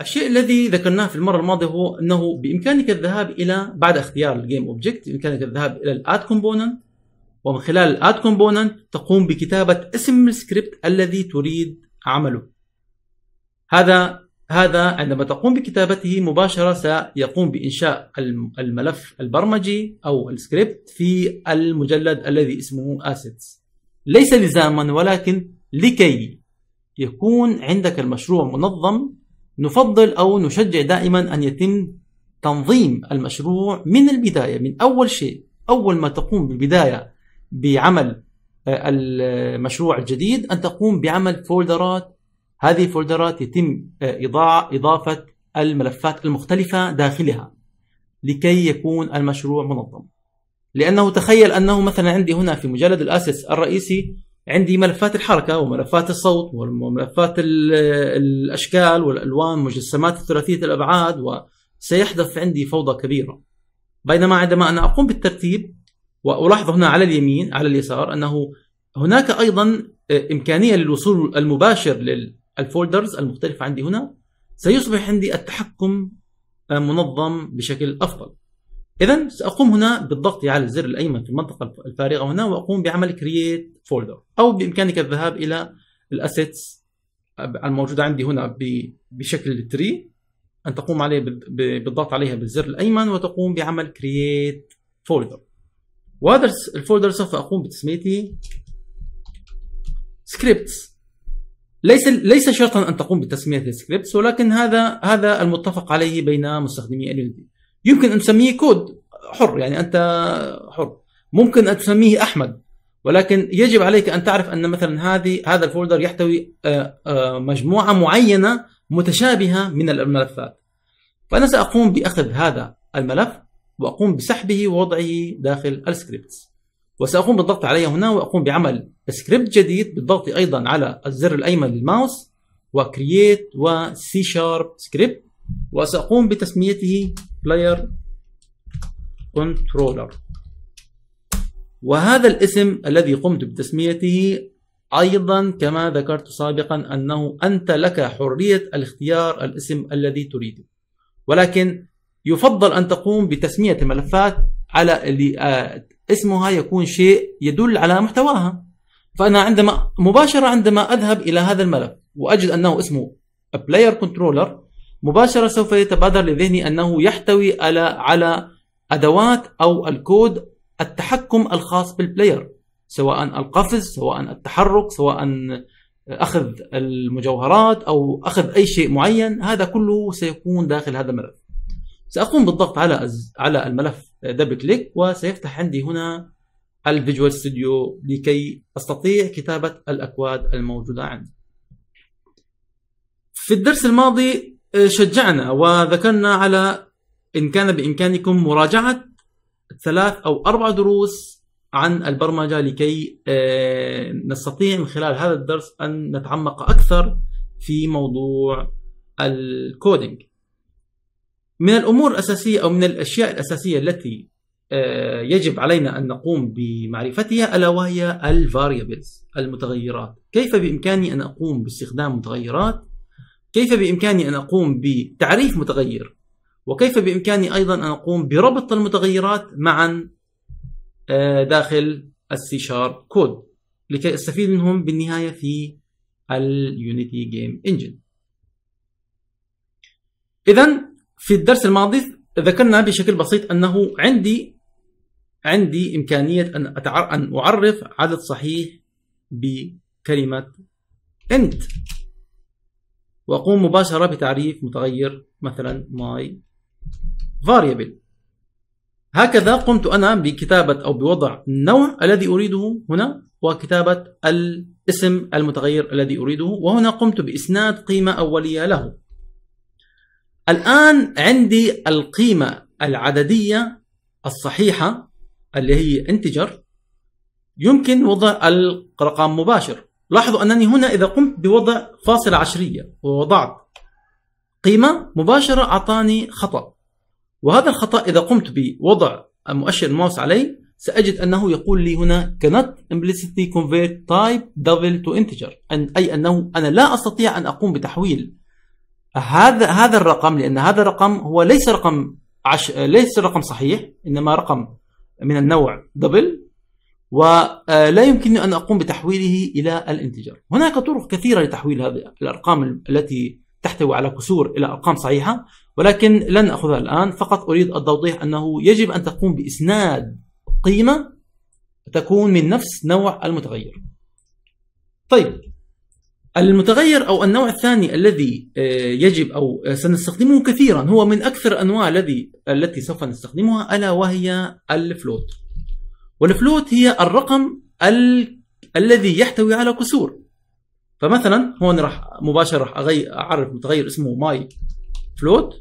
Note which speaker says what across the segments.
Speaker 1: الشيء الذي ذكرناه في المره الماضيه هو انه بامكانك الذهاب الى بعد اختيار الجيم اوبجكت بامكانك الذهاب الى الاد كومبوننت ومن خلال الاد كومبوننت تقوم بكتابه اسم السكريبت الذي تريد عمله هذا هذا عندما تقوم بكتابته مباشره سيقوم بانشاء الملف البرمجي او السكريبت في المجلد الذي اسمه assets ليس لزاما ولكن لكي يكون عندك المشروع منظم نفضل أو نشجع دائما أن يتم تنظيم المشروع من البداية من أول شيء أول ما تقوم بالبداية بعمل آه، المشروع الجديد أن تقوم بعمل فولدرات هذه الفولدرات يتم آه، إضافة الملفات المختلفة داخلها لكي يكون المشروع منظم لأنه تخيل أنه مثلا عندي هنا في مجلد الأسس الرئيسي عندي ملفات الحركه وملفات الصوت وملفات الاشكال والالوان مجسمات ثلاثيه الابعاد وسيحدث عندي فوضى كبيره بينما عندما انا اقوم بالترتيب والاحظ هنا على اليمين على اليسار انه هناك ايضا آه، امكانيه للوصول المباشر للفولدرز المختلفه عندي هنا سيصبح عندي التحكم آه، منظم بشكل افضل اذا ساقوم هنا بالضغط على الزر الايمن في المنطقه الفارغه هنا واقوم بعمل كرييت فولدر او بامكانك الذهاب الى الاسيتس الموجوده عندي هنا بشكل تري ان تقوم عليه بالضغط عليها بالزر الايمن وتقوم بعمل كرييت فولدر وهذا الفولدر سوف اقوم بتسميته سكريبتس ليس ليس شرطا ان تقوم بتسميه سكريبتس ولكن هذا هذا المتفق عليه بين مستخدمي اليونتي يمكن ان تسميه كود حر يعني انت حر ممكن ان تسميه احمد ولكن يجب عليك ان تعرف ان مثلا هذه هذا الفولدر يحتوي آه، آه، مجموعه معينه متشابهه من الملفات فانا ساقوم باخذ هذا الملف واقوم بسحبه ووضعه داخل السكريبتس وساقوم بالضغط عليه هنا واقوم بعمل سكريبت جديد بالضغط ايضا على الزر الايمن للماوس وكرييت وسي شارب سكريبت وسأقوم بتسميته بلاير كنترولر وهذا الاسم الذي قمت بتسميته أيضا كما ذكرت سابقا أنه أنت لك حرية الاختيار الاسم الذي تريده ولكن يفضل أن تقوم بتسمية الملفات على اللي آه، اسمها يكون شيء يدل على محتواها فأنا عندما مباشرة عندما أذهب إلى هذا الملف وأجد أنه اسمه بلاير كنترولر مباشرة سوف يتبادر لذهني أنه يحتوي على على أدوات أو الكود التحكم الخاص بالبلاير سواء القفز سواء التحرك سواء أخذ المجوهرات أو أخذ أي شيء معين هذا كله سيكون داخل هذا الملف سأقوم بالضغط على على الملف دبل كليك وسيفتح عندي هنا الفيجوال ستوديو لكي أستطيع كتابة الأكواد الموجودة عندي في الدرس الماضي شجعنا وذكرنا على إن كان بإمكانكم مراجعة ثلاث أو أربع دروس عن البرمجة لكي آه، نستطيع من خلال هذا الدرس أن نتعمق أكثر في موضوع الكودينج من الأمور الأساسية أو من الأشياء الأساسية التي آه، يجب علينا أن نقوم بمعرفتها ألا وهي الفاريبلز المتغيرات كيف بإمكاني أن أقوم باستخدام متغيرات كيف بإمكاني أن أقوم بتعريف متغير وكيف بإمكاني أيضا أن أقوم بربط المتغيرات معا آه، داخل السي شارب كود لكي أستفيد منهم بالنهاية في اليونيتي جيم انجن إذا في الدرس الماضي ذكرنا بشكل بسيط أنه عندي عندي إمكانية أن, أتعر... أن أعرف عدد صحيح بكلمة end واقوم مباشره بتعريف متغير مثلا my variable هكذا قمت انا بكتابه او بوضع النوع الذي اريده هنا وكتابه الاسم المتغير الذي اريده وهنا قمت باسناد قيمه اوليه له الان عندي القيمه العدديه الصحيحه اللي هي انتجر يمكن وضع الرقم مباشر لاحظوا أنني هنا إذا قمت بوضع فاصلة عشرية ووضعت قيمة مباشرة أعطاني خطأ وهذا الخطأ إذا قمت بوضع مؤشر الماوس عليه سأجد أنه يقول لي هنا cannot implicitly convert type double to integer أن أي أنه أنا لا أستطيع أن أقوم بتحويل هذا هذا الرقم لأن هذا الرقم هو ليس رقم عش... ليس رقم صحيح إنما رقم من النوع double ولا آه، يمكنني أن أقوم بتحويله إلى الانتجار هناك طرق كثيرة لتحويل هذه الأرقام التي تحتوي على كسور إلى أرقام صحيحة ولكن لن أخذها الآن فقط أريد التوضيح أنه يجب أن تقوم بإسناد قيمة تكون من نفس نوع المتغير طيب المتغير أو النوع الثاني الذي آه، يجب أو سنستخدمه كثيرا هو من أكثر أنواع الذي التي سوف نستخدمها ألا وهي الفلوت والفلوت هي الرقم ال... الذي يحتوي على كسور فمثلا هون راح مباشره راح أغي... اعرف متغير اسمه ماي فلوت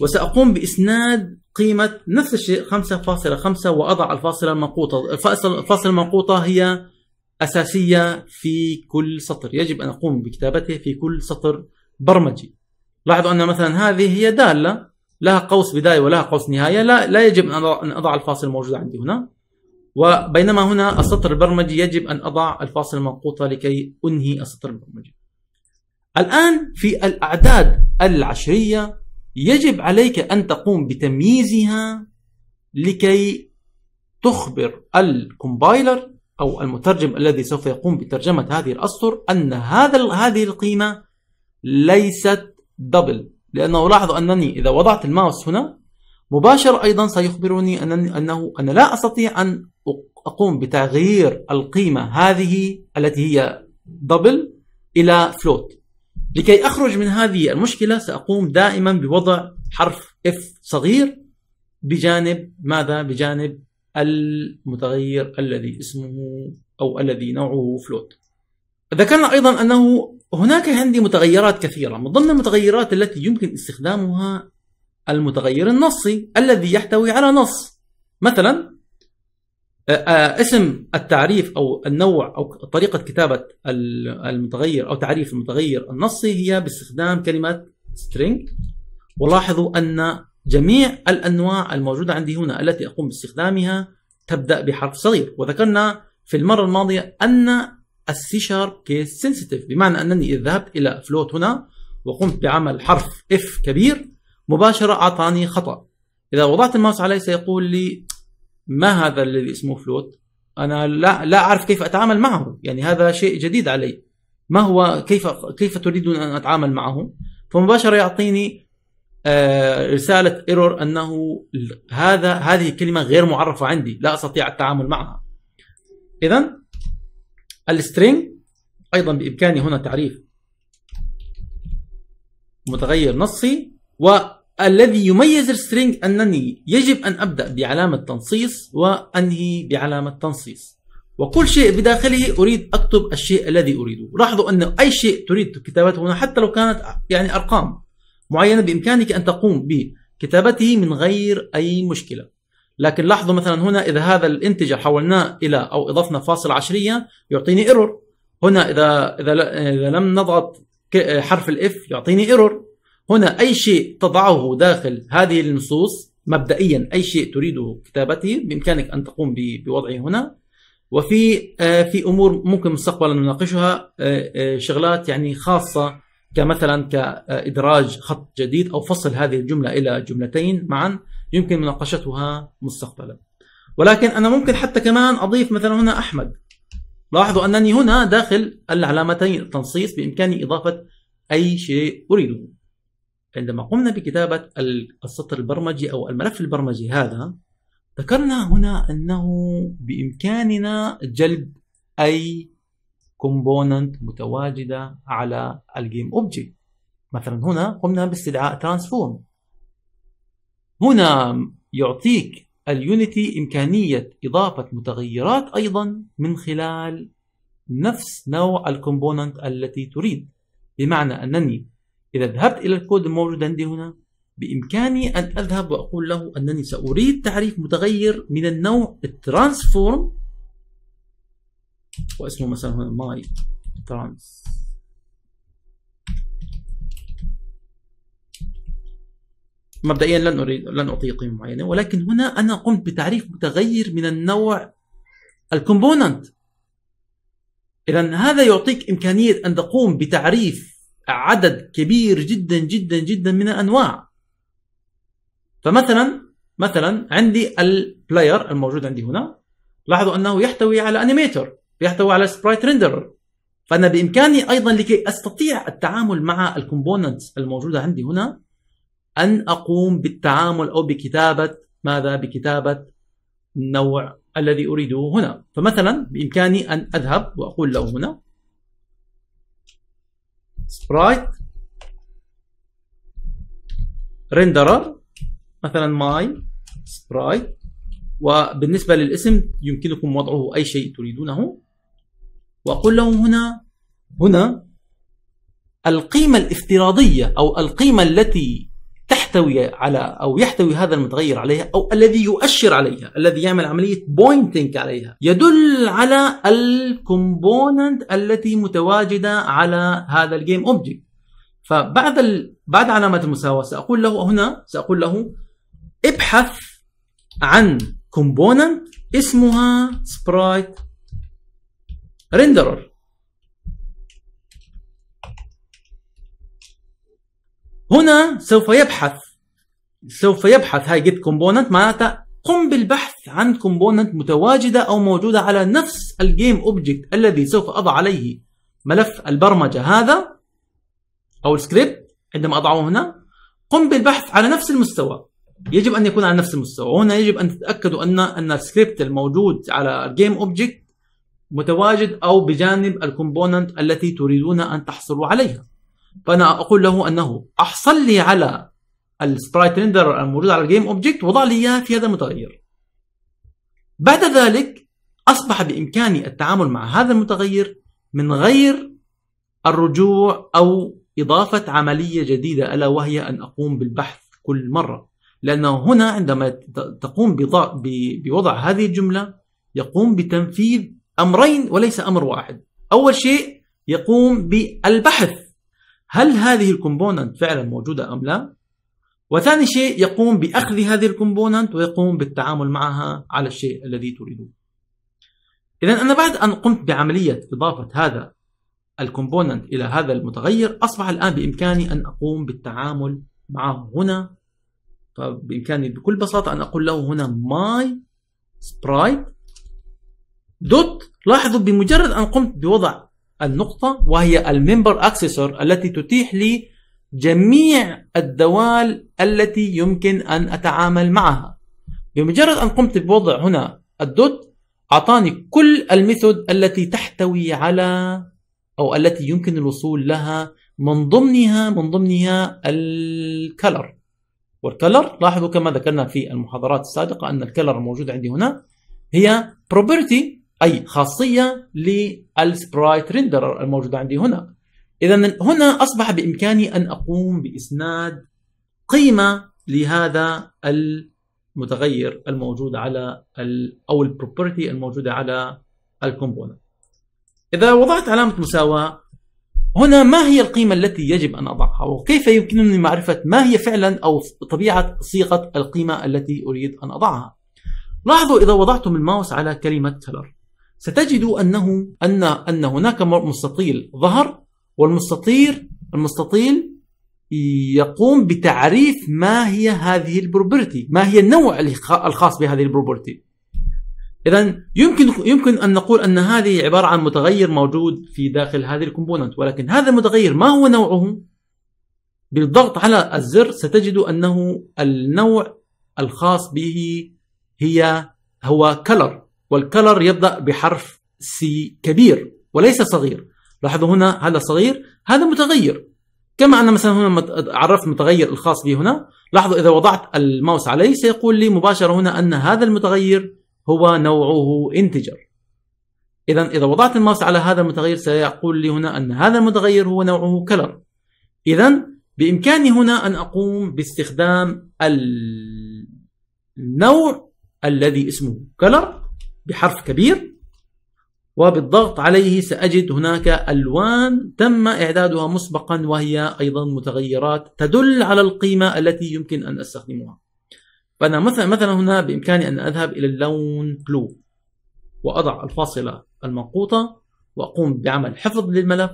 Speaker 1: وساقوم باسناد قيمه نفس الشيء 5.5 واضع الفاصله المنقوطه الفاصله المنقوطه هي اساسيه في كل سطر يجب ان اقوم بكتابته في كل سطر برمجي لاحظوا ان مثلا هذه هي داله لها قوس بدايه ولها قوس نهايه لا لا يجب ان اضع الفاصل الموجود عندي هنا وبينما هنا السطر البرمجي يجب ان اضع الفاصل المنقوطه لكي انهي السطر البرمجي. الان في الاعداد العشريه يجب عليك ان تقوم بتمييزها لكي تخبر الكومبايلر او المترجم الذي سوف يقوم بترجمه هذه الاسطر ان هذا هذه القيمه ليست دبل لأنه لاحظ أنني إذا وضعت الماوس هنا مباشرة أيضا سيخبرني أنني أنه أنا لا أستطيع أن أقوم بتغيير القيمة هذه التي هي دبل إلى فلوت لكي أخرج من هذه المشكلة سأقوم دائما بوضع حرف F صغير بجانب ماذا؟ بجانب المتغير الذي اسمه أو الذي نوعه فلوت ذكرنا أيضا أنه هناك عندي متغيرات كثيرة من ضمن المتغيرات التي يمكن استخدامها المتغير النصي الذي يحتوي على نص مثلا آه، آه، اسم التعريف او النوع او طريقه كتابه المتغير او تعريف المتغير النصي هي باستخدام كلمه string ولاحظوا ان جميع الانواع الموجوده عندي هنا التي اقوم باستخدامها تبدا بحرف صغير وذكرنا في المره الماضيه ان السي شارب كيس سنسيتيف بمعنى انني اذا ذهبت الى فلوت هنا وقمت بعمل حرف اف كبير مباشره اعطاني خطا اذا وضعت الماوس عليه سيقول لي ما هذا الذي اسمه فلوت انا لا لا اعرف كيف اتعامل معه يعني هذا شيء جديد علي ما هو كيف كيف تريدون ان اتعامل معه فمباشره يعطيني آه، رساله ايرور انه هذا هذه الكلمه غير معرفه عندي لا استطيع التعامل معها اذا السترينج ايضا بامكاني هنا تعريف متغير نصي والذي يميز السترينج انني يجب ان ابدا بعلامه تنصيص وانهي بعلامه تنصيص وكل شيء بداخله اريد اكتب الشيء الذي اريده لاحظوا ان اي شيء تريد كتابته هنا حتى لو كانت يعني ارقام معينه بامكانك ان تقوم بكتابته من غير اي مشكله لكن لاحظوا مثلا هنا اذا هذا الانتجر حولناه الى او اضفنا فاصل عشريه يعطيني ايرور هنا اذا اذا لم نضغط حرف الاف يعطيني ايرور هنا اي شيء تضعه داخل هذه النصوص مبدئيا اي شيء تريد كتابته بامكانك ان تقوم بوضعه هنا وفي آه، في امور ممكن مستقبلا نناقشها آه، آه، شغلات يعني خاصه كمثلا كادراج خط جديد او فصل هذه الجمله الى جملتين معا يمكن مناقشتها مستقبلا ولكن أنا ممكن حتى كمان أضيف مثلا هنا أحمد لاحظوا أنني هنا داخل العلامتين التنصيص بإمكاني إضافة أي شيء أريده عندما قمنا بكتابة السطر البرمجي أو الملف البرمجي هذا ذكرنا هنا أنه بإمكاننا جلب أي كومبوننت متواجدة على الجيم أوبجكت مثلا هنا قمنا باستدعاء ترانسفورم هنا يعطيك اليونيتي إمكانية إضافة متغيرات أيضا من خلال نفس نوع الكومبوننت التي تريد بمعنى أنني إذا ذهبت إلى الكود الموجود عندي هنا بإمكاني أن أذهب وأقول له أنني سأريد تعريف متغير من النوع الترانسفورم واسمه مثلا هنا ماي ترانس مبدئيا لن اريد لن اعطي قيمه معينه ولكن هنا انا قمت بتعريف متغير من النوع الكومبوننت اذا هذا يعطيك امكانيه ان تقوم بتعريف عدد كبير جدا جدا جدا من الانواع فمثلا مثلا عندي البلاير الموجود عندي هنا لاحظوا انه يحتوي على انيميتر يحتوي على سبرايت ريندرر فانا بامكاني ايضا لكي استطيع التعامل مع الكومبوننتس الموجوده عندي هنا أن أقوم بالتعامل أو بكتابة ماذا بكتابة النوع الذي أريده هنا فمثلا بإمكاني أن أذهب وأقول له هنا sprite renderer مثلا my sprite وبالنسبة للاسم يمكنكم وضعه أي شيء تريدونه وأقول لهم هنا هنا القيمة الافتراضية أو القيمة التي تحتوي على او يحتوي هذا المتغير عليها او الذي يؤشر عليها الذي يعمل عمليه بوينتنج عليها يدل على الكومبوننت التي متواجده على هذا الجيم اوبجكت فبعد ال... بعد علامات المساواه ساقول له هنا ساقول له ابحث عن كومبوننت اسمها سبرايت ريندرر هنا سوف يبحث سوف يبحث هاي جيت كومبوننت معناتها قم بالبحث عن كومبوننت متواجدة أو موجودة على نفس الجيم اوبجكت الذي سوف أضع عليه ملف البرمجة هذا أو السكريبت عندما أضعه هنا قم بالبحث على نفس المستوى يجب أن يكون على نفس المستوى هنا يجب أن تتأكدوا أن أن السكريبت الموجود على الجيم اوبجكت متواجد أو بجانب الكومبوننت التي تريدون أن تحصلوا عليها فانا اقول له انه احصل لي على السبرايت ريندر الموجود على الجيم اوبجكت وضع لي اياه في هذا المتغير بعد ذلك اصبح بامكاني التعامل مع هذا المتغير من غير الرجوع او اضافه عمليه جديده الا وهي ان اقوم بالبحث كل مره لانه هنا عندما تقوم بوضع هذه الجمله يقوم بتنفيذ امرين وليس امر واحد اول شيء يقوم بالبحث هل هذه الكومبوننت فعلا موجوده ام لا وثاني شيء يقوم باخذ هذه الكومبوننت ويقوم بالتعامل معها على الشيء الذي تريده اذا انا بعد ان قمت بعمليه اضافه هذا الكومبوننت الى هذا المتغير اصبح الان بامكاني ان اقوم بالتعامل معه هنا فبامكاني طيب، بكل بساطه ان اقول له هنا ماي سبرايت دوت لاحظوا بمجرد ان قمت بوضع النقطة وهي الممبر اكسسور التي تتيح لي جميع الدوال التي يمكن أن أتعامل معها بمجرد أن قمت بوضع هنا الدوت أعطاني كل الميثود التي تحتوي على أو التي يمكن الوصول لها من ضمنها من ضمنها الكلر والكلر لاحظوا كما ذكرنا في المحاضرات السابقة أن الكلر الموجود عندي هنا هي بروبرتي أي خاصية للسبرايت ريندرر الموجودة عندي هنا إذا هنا أصبح بإمكاني أن أقوم بإسناد قيمة لهذا المتغير الموجود على الـ أو البروبرتي الموجودة على الكومبوننت إذا وضعت علامة مساواة هنا ما هي القيمة التي يجب أن أضعها وكيف يمكنني معرفة ما هي فعلا أو طبيعة صيغة القيمة التي أريد أن أضعها لاحظوا إذا وضعتم الماوس على كلمة color ستجد أنه أن أن هناك مستطيل ظهر والمستطيل المستطيل يقوم بتعريف ما هي هذه البروبرتي ما هي النوع الخاص بهذه البروبرتي اذا يمكن يمكن ان نقول ان هذه عباره عن متغير موجود في داخل هذه الكومبوننت ولكن هذا المتغير ما هو نوعه بالضغط على الزر ستجد انه النوع الخاص به هي هو كلر والكلر يبدأ بحرف سي كبير وليس صغير لاحظوا هنا هذا صغير هذا متغير كما أن مثلا هنا عرفت متغير الخاص بي هنا لاحظوا إذا وضعت الماوس عليه سيقول لي مباشرة هنا أن هذا المتغير هو نوعه انتجر إذا إذا وضعت الماوس على هذا المتغير سيقول لي هنا أن هذا المتغير هو نوعه كلر إذا بإمكاني هنا أن أقوم باستخدام النوع الذي اسمه كلر بحرف كبير وبالضغط عليه سأجد هناك ألوان تم إعدادها مسبقا وهي أيضا متغيرات تدل على القيمة التي يمكن أن أستخدمها فأنا مثلا مثلا هنا بإمكاني أن أذهب إلى اللون بلو وأضع الفاصلة المنقوطة وأقوم بعمل حفظ للملف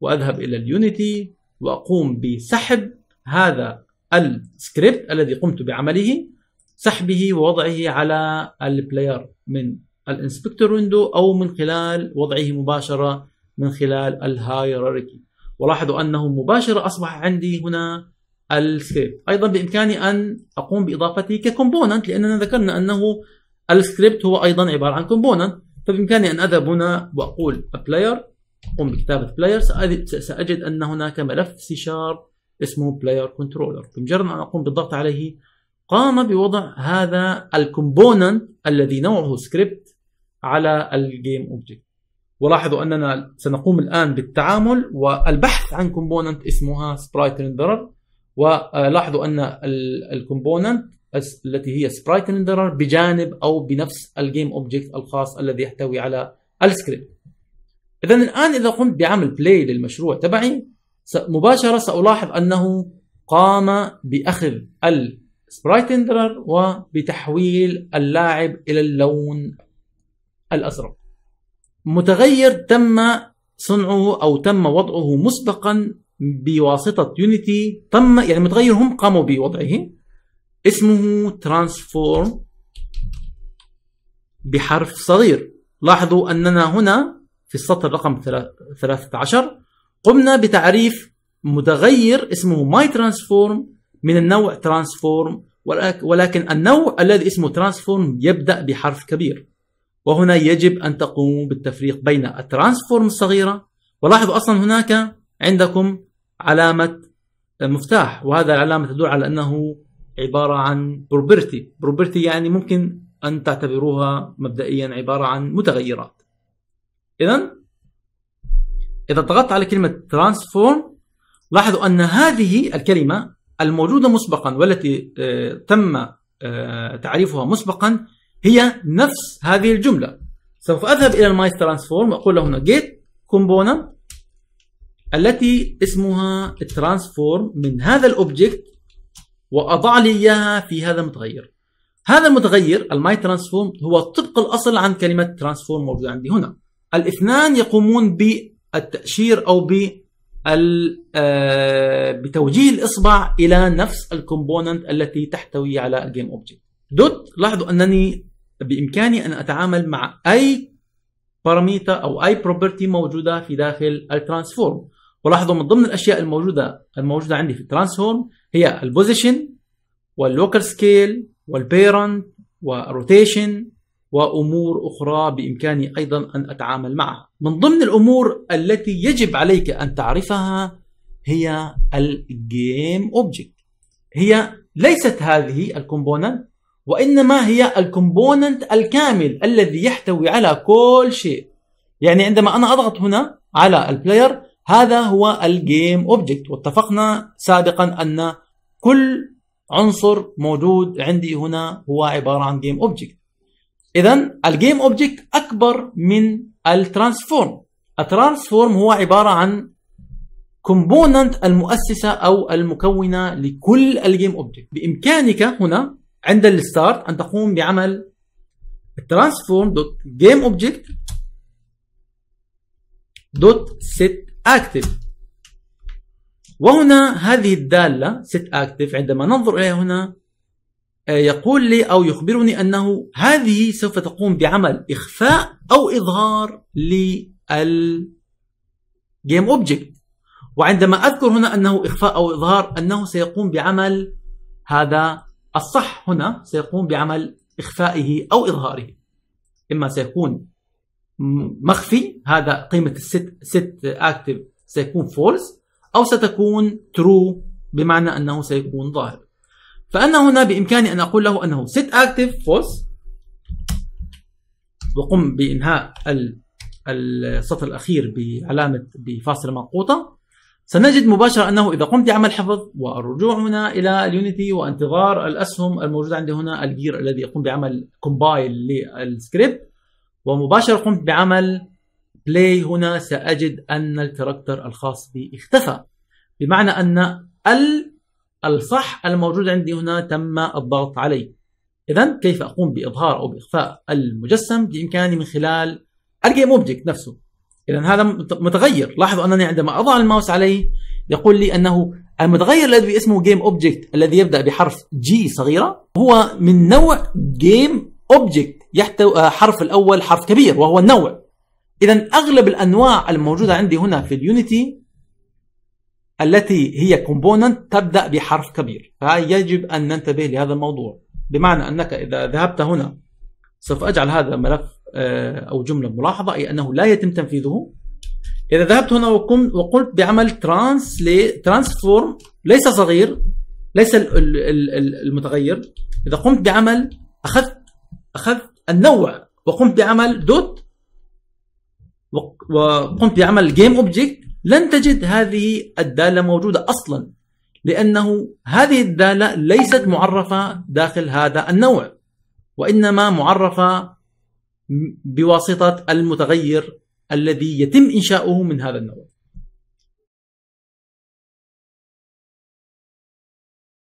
Speaker 1: وأذهب إلى اليونيتي وأقوم بسحب هذا السكريبت الذي قمت بعمله سحبه ووضعه على البلاير من الانسبكتور ويندو او من خلال وضعه مباشره من خلال الهايراركي ولاحظوا انه مباشره اصبح عندي هنا السكريبت ايضا بامكاني ان اقوم باضافته ككومبوننت لاننا ذكرنا انه السكريبت هو ايضا عباره عن كومبوننت فبامكاني ان اذهب هنا واقول بلاير اقوم بكتابه بلاير ساجد ان هناك ملف سي شارب اسمه بلاير كنترولر بمجرد ان اقوم بالضغط عليه قام بوضع هذا الكومبوننت الذي نوعه سكريبت على الجيم اوبجكت ولاحظوا اننا سنقوم الان بالتعامل والبحث عن كومبوننت اسمها سبرايت رندرر ولاحظوا ان الكومبوننت التي هي سبرايت رندرر بجانب او بنفس الجيم اوبجكت الخاص الذي يحتوي على السكريبت اذا الان اذا قمت بعمل بلاي للمشروع تبعي مباشره سالاحظ انه قام باخذ السبرايت رندرر وبتحويل اللاعب الى اللون الأزرق متغير تم صنعه أو تم وضعه مسبقا بواسطة يونيتي تم يعني متغير هم قاموا بوضعه اسمه ترانسفورم بحرف صغير لاحظوا أننا هنا في السطر رقم 13 قمنا بتعريف متغير اسمه ماي ترانسفورم من النوع ترانسفورم ولكن النوع الذي اسمه ترانسفورم يبدأ بحرف كبير وهنا يجب أن تقوموا بالتفريق بين الترانسفورم الصغيرة ولاحظوا أصلا هناك عندكم علامة مفتاح وهذا العلامة تدل على أنه عبارة عن بروبرتي بروبرتي يعني ممكن أن تعتبروها مبدئيا عبارة عن متغيرات إذا إذا ضغطت على كلمة ترانسفورم لاحظوا أن هذه الكلمة الموجودة مسبقا والتي آه، تم آه، تعريفها مسبقا هي نفس هذه الجملة سوف أذهب إلى المايس ترانسفورم وأقول له هنا جيت كومبوننت التي اسمها ترانسفورم من هذا الأوبجكت وأضع لي إياها في هذا المتغير هذا المتغير الماي ترانسفورم هو طبق الأصل عن كلمة ترانسفورم موجودة عندي هنا الاثنان يقومون بالتأشير أو ب آه، بتوجيه الاصبع الى نفس الكومبوننت التي تحتوي على الجيم اوبجكت دوت لاحظوا انني بامكاني ان اتعامل مع اي باراميتر او اي بروبرتي موجوده في داخل الترانسفورم ولاحظوا من ضمن الاشياء الموجوده الموجوده عندي في الترانسفورم هي البوزيشن واللوكال سكيل والبيرنت والروتيشن وامور اخرى بامكاني ايضا ان اتعامل معها. من ضمن الامور التي يجب عليك ان تعرفها هي الجيم اوبجكت. هي ليست هذه الكومبوننت وإنما هي الكومبوننت الكامل الذي يحتوي على كل شيء يعني عندما أنا أضغط هنا على البلاير هذا هو الجيم اوبجكت واتفقنا سابقا أن كل عنصر موجود عندي هنا هو عبارة عن جيم اوبجكت إذا الجيم اوبجكت أكبر من الترانسفورم الترانسفورم هو عبارة عن كومبوننت المؤسسة أو المكونة لكل الجيم اوبجكت بإمكانك هنا عند الستارت ان تقوم بعمل ترانسفورم دوت جيم اوبجكت دوت سيت اكتف وهنا هذه الداله سيت اكتف عندما ننظر اليها هنا آه، يقول لي او يخبرني انه هذه سوف تقوم بعمل اخفاء او اظهار جيم اوبجكت وعندما اذكر هنا انه اخفاء او اظهار انه سيقوم بعمل هذا الصح هنا سيقوم بعمل إخفائه أو إظهاره إما سيكون مخفي هذا قيمة الست ست اكتف سيكون فولس أو ستكون ترو بمعنى أنه سيكون ظاهر فأنا هنا بإمكاني أن أقول له أنه ست أكتف فولس وقم بإنهاء السطر الأخير بعلامة بفاصلة منقوطة سنجد مباشرة أنه إذا قمت بعمل حفظ والرجوع هنا إلى اليونيتي وانتظار الأسهم الموجودة عندي هنا الجير الذي يقوم بعمل كومبايل للسكريبت ومباشرة قمت بعمل بلاي هنا سأجد أن الكاركتر الخاص بي اختفى بمعنى أن ال الصح الموجود عندي هنا تم الضغط عليه إذا كيف أقوم بإظهار أو بإخفاء المجسم بإمكاني من خلال الجيم أوبجكت نفسه اذا هذا متغير لاحظوا انني عندما اضع الماوس عليه يقول لي انه المتغير الذي اسمه جيم اوبجكت الذي يبدا بحرف جي صغيره هو من نوع جيم اوبجكت يحتوي حرف الاول حرف كبير وهو النوع اذا اغلب الانواع الموجوده عندي هنا في اليونيتي التي هي كومبوننت تبدا بحرف كبير فيجب ان ننتبه لهذا الموضوع بمعنى انك اذا ذهبت هنا سوف اجعل هذا ملف آه، او جمله ملاحظه اي انه لا يتم تنفيذه اذا ذهبت هنا وقلت بعمل ترانس ترانسفورم ليس صغير ليس المتغير اذا قمت بعمل اخذت اخذت النوع وقمت بعمل دوت وقمت بعمل جيم اوبجكت لن تجد هذه الداله موجوده اصلا لانه هذه الداله ليست معرفه داخل هذا النوع وانما معرفه بواسطة المتغير الذي يتم إنشاؤه من هذا النوع